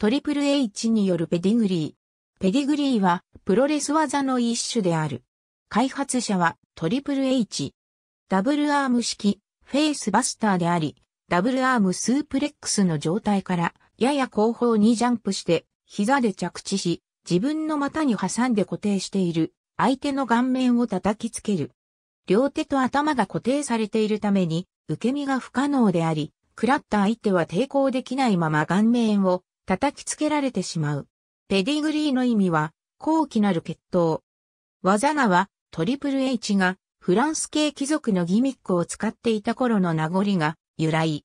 トリプル H によるペディグリー。ペディグリーはプロレス技の一種である。開発者はトリプル H。ダブルアーム式フェイスバスターであり、ダブルアームスープレックスの状態からやや後方にジャンプして膝で着地し、自分の股に挟んで固定している相手の顔面を叩きつける。両手と頭が固定されているために受け身が不可能であり、食らった相手は抵抗できないまま顔面を叩きつけられてしまう。ペディグリーの意味は、高貴なる血統。技名は、トリプル H が、フランス系貴族のギミックを使っていた頃の名残が、由来。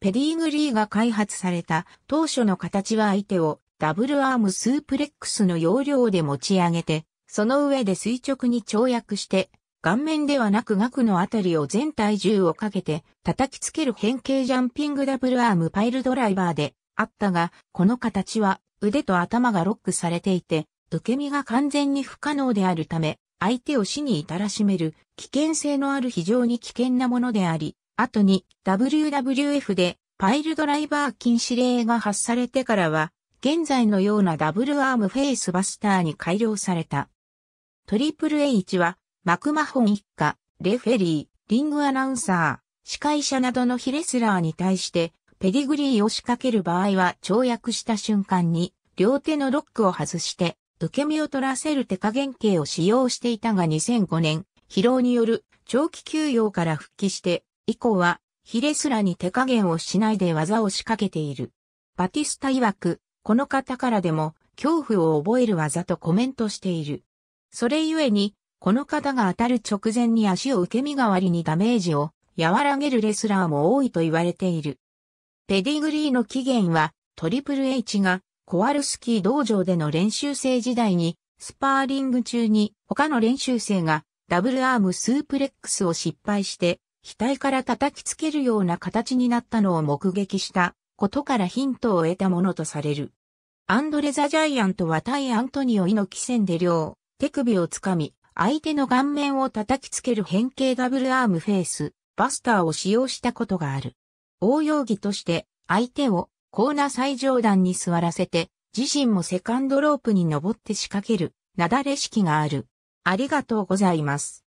ペディグリーが開発された当初の形は相手をダブルアームスープレックスの要領で持ち上げて、その上で垂直に跳躍して、顔面ではなく額のあたりを全体重をかけて叩きつける変形ジャンピングダブルアームパイルドライバーであったが、この形は腕と頭がロックされていて、受け身が完全に不可能であるため、相手を死に至らしめる危険性のある非常に危険なものであり、後に WWF でパイルドライバー禁止令が発されてからは、現在のようなダブルアームフェイスバスターに改良された。トリプル H は、マクマホン一家、レフェリー、リングアナウンサー、司会者などのヒレスラーに対して、ペディグリーを仕掛ける場合は跳躍した瞬間に両手のロックを外して受け身を取らせる手加減形を使用していたが2005年疲労による長期休養から復帰して以降はヒレスらに手加減をしないで技を仕掛けている。バティスタ曰く、この方からでも恐怖を覚える技とコメントしている。それゆえに、この方が当たる直前に足を受け身代わりにダメージを和らげるレスラーも多いと言われている。ペディグリーの起源は、トリプル H が、コアルスキー道場での練習生時代に、スパーリング中に他の練習生がダブルアームスープレックスを失敗して額から叩きつけるような形になったのを目撃したことからヒントを得たものとされる。アンドレ・ザ・ジャイアントは対アントニオイ猪木戦で両手首をつかみ相手の顔面を叩きつける変形ダブルアームフェイスバスターを使用したことがある。応用技として相手をコーナー最上段に座らせて自身もセカンドロープに登って仕掛けるなだれ式がある。ありがとうございます。